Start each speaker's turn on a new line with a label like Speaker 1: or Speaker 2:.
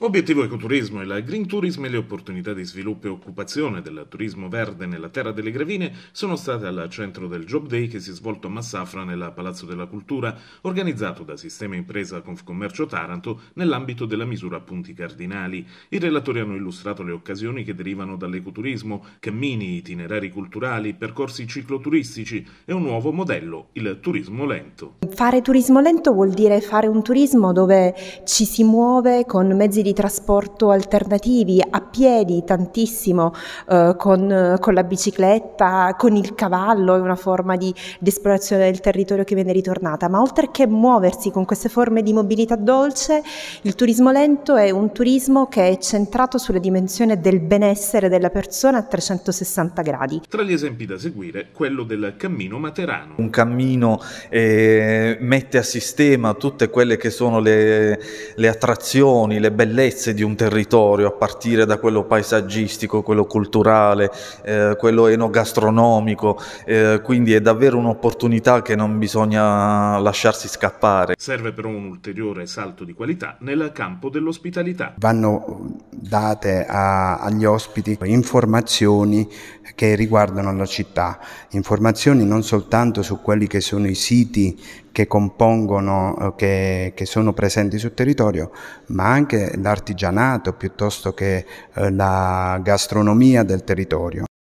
Speaker 1: Obiettivo Ecoturismo e la Green Tourism e le opportunità di sviluppo e occupazione del turismo verde nella terra delle gravine sono state al centro del Job Day che si è svolto a Massafra nella Palazzo della Cultura, organizzato da Sistema Impresa Confcommercio Taranto nell'ambito della misura Punti Cardinali. I relatori hanno illustrato le occasioni che derivano dall'ecoturismo, cammini, itinerari culturali, percorsi cicloturistici e un nuovo modello, il turismo lento.
Speaker 2: Fare turismo lento vuol dire fare un turismo dove ci si muove con mezzi di di trasporto alternativi, a piedi tantissimo, eh, con, con, la bicicletta, con il cavallo, è una forma di, di esplorazione del territorio che viene ritornata, ma oltre che muoversi con queste forme di mobilità dolce, il turismo lento è un turismo che è centrato sulla dimensione del benessere della persona a 360 gradi.
Speaker 1: Tra gli esempi da seguire, quello del cammino materano. Un cammino
Speaker 3: eh, mette a sistema tutte quelle che sono le, le attrazioni, le bellezze bellezze di un territorio, a partire da quello paesaggistico, quello culturale, eh, quello enogastronomico, eh, quindi è davvero un'opportunità che non bisogna
Speaker 1: lasciarsi scappare. Serve però un ulteriore salto di qualità nel campo dell'ospitalità.
Speaker 4: Vanno date a, agli ospiti informazioni che riguardano la città, informazioni non soltanto su quelli che sono i siti che compongono, eh, che, che sono presenti sul territorio, ma anche l'artigianato piuttosto che eh, la gastronomia del territorio.